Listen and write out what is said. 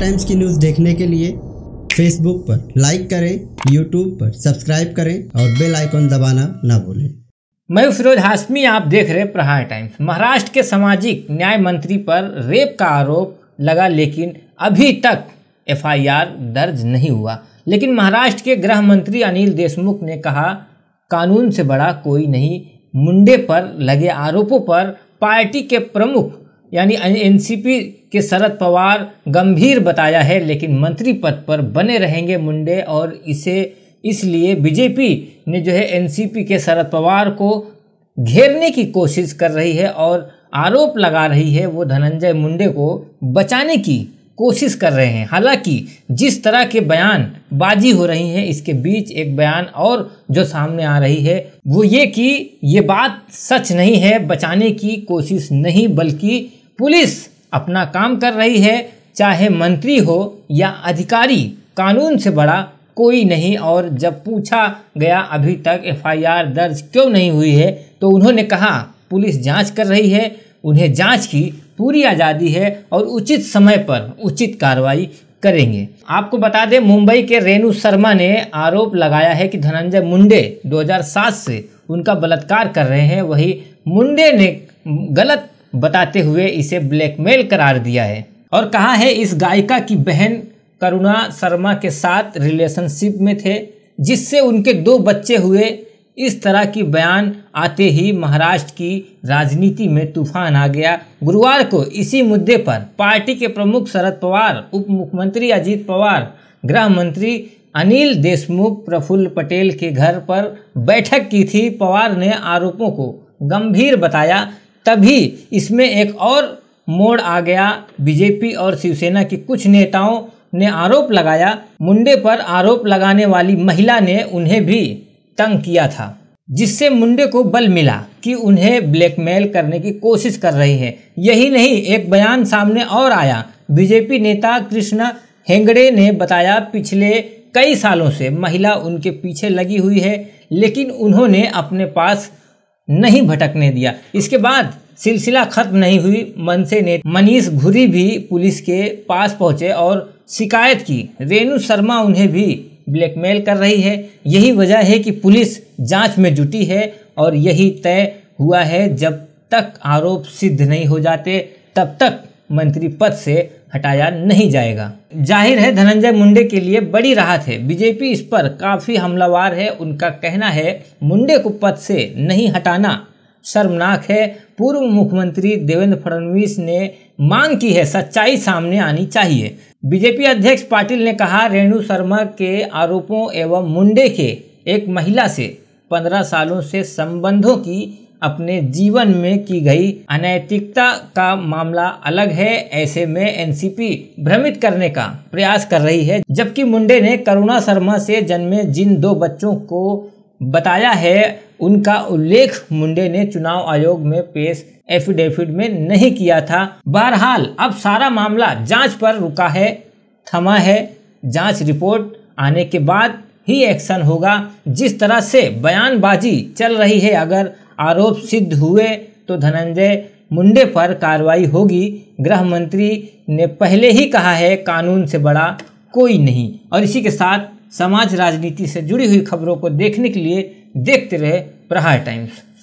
times की news देखने के लिए फेसबुक पर लाइक करें यूट्यूब पर सब्सक्राइब करें और बेल आइकॉन दबाना ना भूलें मैं फिरोज हाशमी आप देख रहे प्रहार टाइम्स महाराष्ट्र के सामाजिक न्याय मंत्री पर रेप का आरोप लगा लेकिन अभी तक एफआईआर दर्ज नहीं हुआ लेकिन महाराष्ट्र के गृह मंत्री अनिल देशमुख ने कहा कानून से बड़ा कोई नहीं मुंडे पर लगे आरोपों पर पार्टी के प्रमुख यानी एनसीपी के शरद पवार गंभीर बताया है लेकिन मंत्री पद पर बने रहेंगे मुंडे और इसे इसलिए बीजेपी ने जो है एनसीपी के शरद पवार को घेरने की कोशिश कर रही है और आरोप लगा रही है वो धनंजय मुंडे को बचाने की कोशिश कर रहे हैं हालांकि जिस तरह के बयान बाजी हो रही हैं इसके बीच एक बयान और जो सामने आ रही है वो ये कि ये बात सच नहीं है बचाने की कोशिश नहीं बल्कि पुलिस अपना काम कर रही है चाहे मंत्री हो या अधिकारी कानून से बड़ा कोई नहीं और जब पूछा गया अभी तक एफआईआर दर्ज क्यों नहीं हुई है तो उन्होंने कहा पुलिस जांच कर रही है उन्हें जांच की पूरी आज़ादी है और उचित समय पर उचित कार्रवाई करेंगे आपको बता दें मुंबई के रेणु शर्मा ने आरोप लगाया है कि धनंजय मुंडे 2007 से उनका बलात्कार कर रहे हैं वही मुंडे ने गलत बताते हुए इसे ब्लैकमेल करार दिया है और कहा है इस गायिका की बहन करुणा शर्मा के साथ रिलेशनशिप में थे जिससे उनके दो बच्चे हुए इस तरह की बयान आते ही महाराष्ट्र की राजनीति में तूफान आ गया गुरुवार को इसी मुद्दे पर पार्टी के प्रमुख शरद पवार उप मुख्यमंत्री अजीत पवार गृह मंत्री अनिल देशमुख प्रफुल्ल पटेल के घर पर बैठक की थी पवार ने आरोपों को गंभीर बताया तभी इसमें एक और मोड़ आ गया बीजेपी और शिवसेना के कुछ नेताओं ने आरोप लगाया मुंडे पर आरोप लगाने वाली महिला ने उन्हें भी तंग किया था जिससे मुंडे को बल मिला कि उन्हें ब्लैकमेल करने की कोशिश कर रही है यही नहीं एक बयान सामने और आया बीजेपी नेता कृष्णा हेंगड़े ने बताया पिछले कई सालों से महिला उनके पीछे लगी हुई है लेकिन उन्होंने अपने पास नहीं भटकने दिया इसके बाद सिलसिला खत्म नहीं हुई मनसे ने मनीष घुरी भी पुलिस के पास पहुंचे और शिकायत की रेणु शर्मा उन्हें भी ब्लैकमेल कर रही है यही वजह है कि पुलिस जांच में जुटी है और यही तय हुआ है जब तक आरोप सिद्ध नहीं हो जाते तब तक मंत्री पद से हटाया नहीं जाएगा जाहिर है धनंजय मुंडे के लिए बड़ी राहत है बीजेपी इस पर काफ़ी हमलावार है उनका कहना है मुंडे को पद से नहीं हटाना शर्मनाक है पूर्व मुख्यमंत्री देवेंद्र फडणवीस ने मांग की है सच्चाई सामने आनी चाहिए बीजेपी अध्यक्ष पाटिल ने कहा रेणु शर्मा के आरोपों एवं मुंडे के एक महिला से पंद्रह सालों से संबंधों की अपने जीवन में की गई अनैतिकता का मामला अलग है ऐसे में एनसीपी भ्रमित करने का प्रयास कर रही है जबकि मुंडे ने करुणा शर्मा से जन्मे जिन दो बच्चों को बताया है उनका उल्लेख मुंडे ने चुनाव आयोग में पेश एफिडेविट में नहीं किया था बहरहाल अब सारा मामला जांच पर रुका है थमा है जांच रिपोर्ट आने के बाद ही एक्शन होगा जिस तरह से बयानबाजी चल रही है अगर आरोप सिद्ध हुए तो धनंजय मुंडे पर कार्रवाई होगी गृह मंत्री ने पहले ही कहा है कानून से बड़ा कोई नहीं और इसी के साथ समाज राजनीति से जुड़ी हुई खबरों को देखने के लिए देखते रहे प्रहार टाइम्स